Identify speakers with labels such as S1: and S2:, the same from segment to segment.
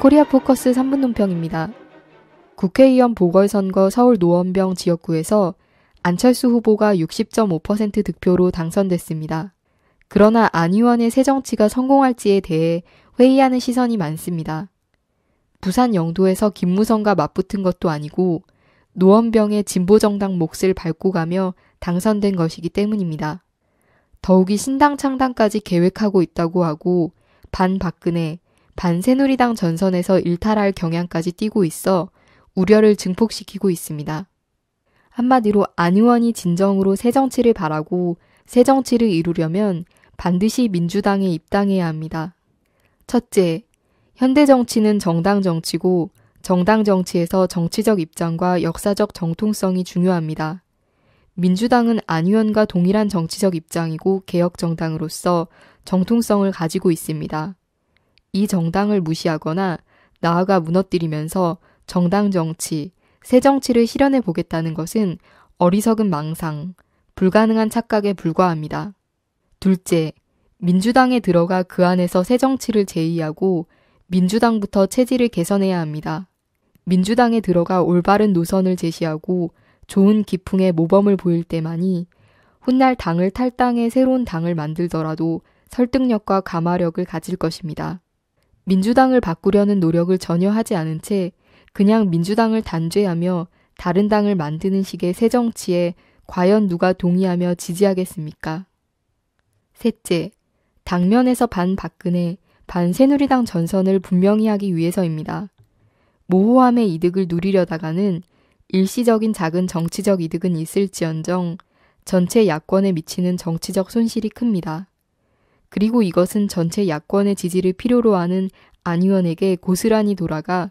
S1: 코리아 포커스 3분 논평입니다. 국회의원 보궐선거 서울 노원병 지역구에서 안철수 후보가 60.5% 득표로 당선됐습니다. 그러나 안 의원의 새 정치가 성공할지에 대해 회의하는 시선이 많습니다. 부산 영도에서 김무성과 맞붙은 것도 아니고 노원병의 진보정당 몫을 밟고 가며 당선된 것이기 때문입니다. 더욱이 신당 창당까지 계획하고 있다고 하고 반박근혜, 반새누리당 전선에서 일탈할 경향까지 띠고 있어 우려를 증폭시키고 있습니다. 한마디로 안 의원이 진정으로 새 정치를 바라고 새 정치를 이루려면 반드시 민주당에 입당해야 합니다. 첫째, 현대 정치는 정당 정치고 정당 정치에서 정치적 입장과 역사적 정통성이 중요합니다. 민주당은 안 의원과 동일한 정치적 입장이고 개혁 정당으로서 정통성을 가지고 있습니다. 이 정당을 무시하거나 나아가 무너뜨리면서 정당 정치, 새 정치를 실현해 보겠다는 것은 어리석은 망상, 불가능한 착각에 불과합니다. 둘째, 민주당에 들어가 그 안에서 새 정치를 제의하고 민주당부터 체질을 개선해야 합니다. 민주당에 들어가 올바른 노선을 제시하고 좋은 기풍의 모범을 보일 때만이 훗날 당을 탈당해 새로운 당을 만들더라도 설득력과 감화력을 가질 것입니다. 민주당을 바꾸려는 노력을 전혀 하지 않은 채 그냥 민주당을 단죄하며 다른 당을 만드는 식의 새 정치에 과연 누가 동의하며 지지하겠습니까? 셋째, 당면에서 반 박근혜, 반 새누리당 전선을 분명히 하기 위해서입니다. 모호함의 이득을 누리려다가는 일시적인 작은 정치적 이득은 있을지언정 전체 야권에 미치는 정치적 손실이 큽니다. 그리고 이것은 전체 야권의 지지를 필요로 하는 안 의원에게 고스란히 돌아가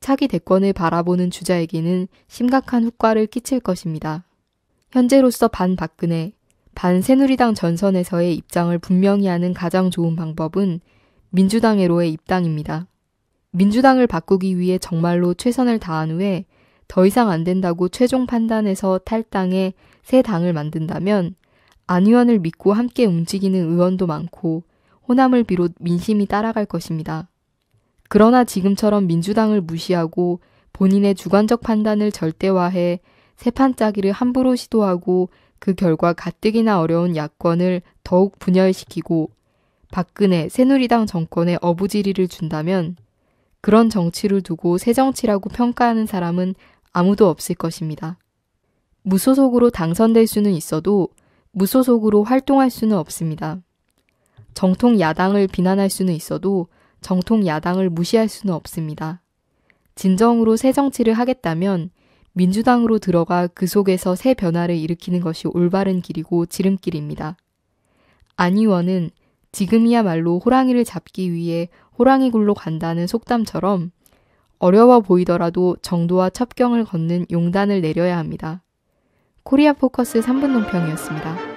S1: 차기 대권을 바라보는 주자에게는 심각한 효과를 끼칠 것입니다. 현재로서 반 박근혜, 반 새누리당 전선에서의 입장을 분명히 하는 가장 좋은 방법은 민주당으로의 입당입니다. 민주당을 바꾸기 위해 정말로 최선을 다한 후에 더 이상 안 된다고 최종 판단해서 탈당해 새 당을 만든다면 안 의원을 믿고 함께 움직이는 의원도 많고 호남을 비롯 민심이 따라갈 것입니다. 그러나 지금처럼 민주당을 무시하고 본인의 주관적 판단을 절대화해 세판짜기를 함부로 시도하고 그 결과 가뜩이나 어려운 야권을 더욱 분열시키고 박근혜 새누리당 정권에 어부지리를 준다면 그런 정치를 두고 새 정치라고 평가하는 사람은 아무도 없을 것입니다. 무소속으로 당선될 수는 있어도 무소속으로 활동할 수는 없습니다. 정통 야당을 비난할 수는 있어도 정통 야당을 무시할 수는 없습니다. 진정으로 새 정치를 하겠다면 민주당으로 들어가 그 속에서 새 변화를 일으키는 것이 올바른 길이고 지름길입니다. 안 의원은 지금이야말로 호랑이를 잡기 위해 호랑이 굴로 간다는 속담처럼 어려워 보이더라도 정도와 첩경을 걷는 용단을 내려야 합니다. 코리아 포커스 3분 논평이었습니다.